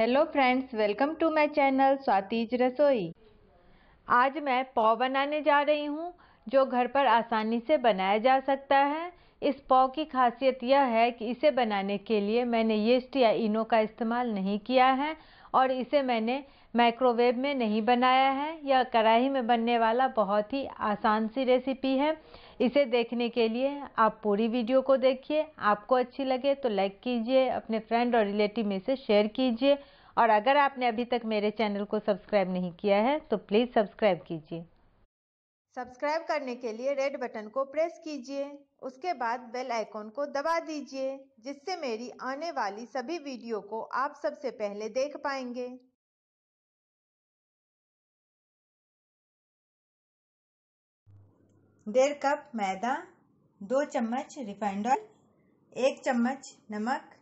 hello friends welcome to my channel Swati's Rasoi आज मैं पाव बनाने जा रही हूँ जो घर पर आसानी से बनाया जा सकता है इस पाव की खासियत यह है कि इसे बनाने के लिए मैंने येस्ट या इनो का इस्तेमाल नहीं किया है और इसे मैंने माइक्रोवेव में नहीं बनाया है यह कढ़ाई में बनने वाला बहुत ही आसान सी रेसिपी है इसे देखने के लिए आप पूरी वीडियो को देखिए आपको अच्छी लगे तो लाइक कीजिए अपने फ्रेंड और रिलेटिव में से शेयर कीजिए और अगर आपने अभी तक मेरे चैनल को सब्सक्राइब नहीं किया है तो प्लीज़ सब्सक्राइब कीजिए सब्सक्राइब करने के लिए रेड बटन को प्रेस कीजिए उसके बाद बेल आइकॉन को दबा दीजिए जिससे मेरी आने वाली सभी वीडियो को आप सबसे पहले देख पाएंगे डेढ़ कप मैदा दो चम्मच रिफाइंड ऑयल एक चम्मच नमक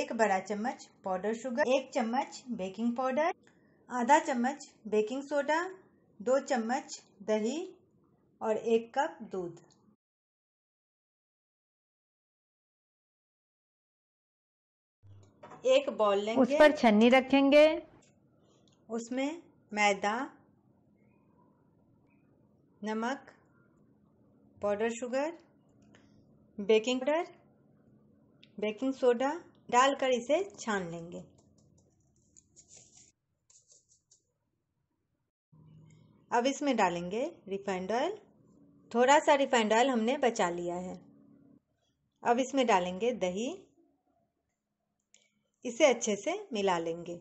एक बड़ा चम्मच पाउडर शुगर एक चम्मच बेकिंग पाउडर आधा चम्मच बेकिंग सोडा दो चम्मच दही और एक कप दूध एक बॉल लेंगे उस पर छन्नी रखेंगे उसमें मैदा नमक powder sugar baking powder baking soda डालकर इसे छान लेंगे अब इसमें डालेंगे रिफाइंड ऑयल थोड़ा सा रिफाइंड ऑयल हमने बचा लिया है अब इसमें डालेंगे दही इसे अच्छे से मिला लेंगे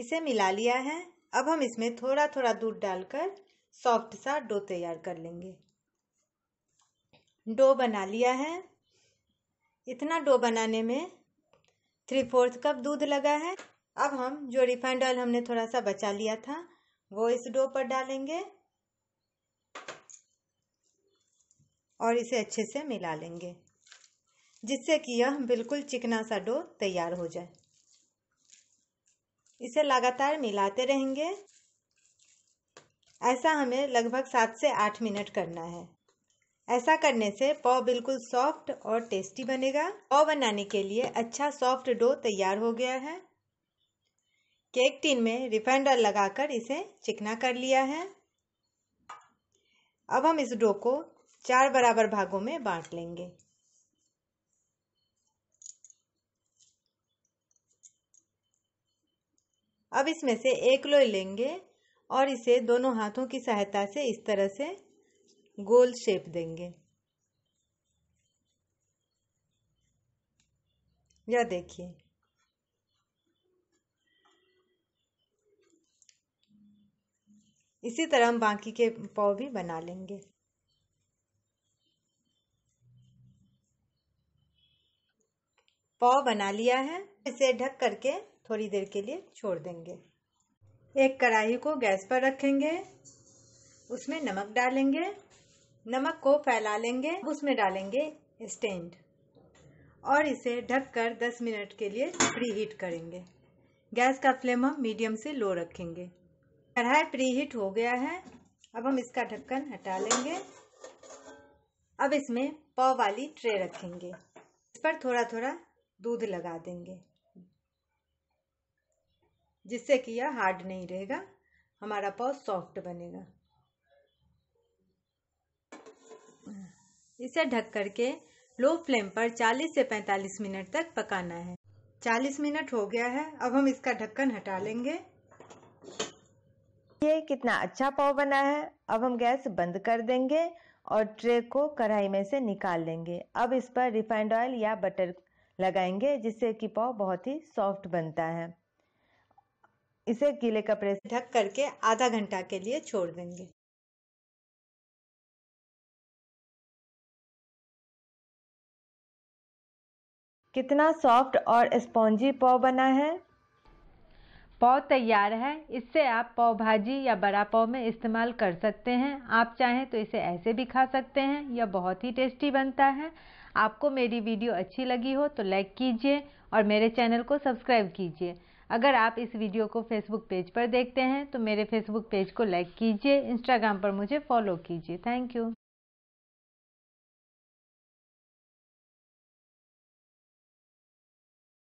इसे मिला लिया है अब हम इसमें थोड़ा थोड़ा दूध डालकर सॉफ्ट सा डो तैयार कर लेंगे डो बना लिया है इतना डो बनाने में थ्री फोर्थ कप दूध लगा है अब हम जो रिफाइंड ऑयल हमने थोड़ा सा बचा लिया था वो इस डो पर डालेंगे और इसे अच्छे से मिला लेंगे जिससे कि यह बिल्कुल चिकना सा डो तैयार हो जाए इसे लगातार मिलाते रहेंगे ऐसा हमें लगभग सात से आठ मिनट करना है ऐसा करने से पाव बिल्कुल सॉफ्ट और टेस्टी बनेगा पाव बनाने के लिए अच्छा सॉफ्ट डो तैयार हो गया है केक टिन में रिफाइंड ऑयल लगाकर इसे चिकना कर लिया है अब हम इस डो को चार बराबर भागों में बांट लेंगे अब इसमें से एक लोई लेंगे और इसे दोनों हाथों की सहायता से इस तरह से गोल शेप देंगे यह देखिए इसी तरह हम बाकी के पाव भी बना लेंगे पाव बना लिया है इसे ढक करके थोड़ी देर के लिए छोड़ देंगे एक कढ़ाई को गैस पर रखेंगे उसमें नमक डालेंगे नमक को फैला लेंगे उसमें डालेंगे स्टैंड और इसे ढककर 10 मिनट के लिए प्री हीट करेंगे गैस का फ्लेम हम मीडियम से लो रखेंगे कढ़ाई प्री हीट हो गया है अब हम इसका ढक्कन हटा लेंगे अब इसमें पाव वाली ट्रे रखेंगे इस पर थोड़ा थोड़ा दूध लगा देंगे जिससे कि यह हार्ड नहीं रहेगा हमारा पाव सॉफ्ट बनेगा इसे ढक करके लो फ्लेम पर 40 से 45 मिनट तक पकाना है 40 मिनट हो गया है अब हम इसका ढक्कन हटा लेंगे ये कितना अच्छा पाव बना है अब हम गैस बंद कर देंगे और ट्रे को कढ़ाई में से निकाल लेंगे अब इस पर रिफाइंड ऑयल या बटर लगाएंगे जिससे कि पाव बहुत ही सॉफ्ट बनता है इसे गीले कपड़े से ढक करके आधा घंटा के लिए छोड़ देंगे कितना सॉफ्ट और स्पॉन्जी पाव बना है पाव तैयार है इससे आप पाव भाजी या बड़ा पाव में इस्तेमाल कर सकते हैं आप चाहें तो इसे ऐसे भी खा सकते हैं यह बहुत ही टेस्टी बनता है आपको मेरी वीडियो अच्छी लगी हो तो लाइक कीजिए और मेरे चैनल को सब्सक्राइब कीजिए अगर आप इस वीडियो को फेसबुक पेज पर देखते हैं तो मेरे फेसबुक पेज को लाइक कीजिए इंस्टाग्राम पर मुझे फॉलो कीजिए थैंक यू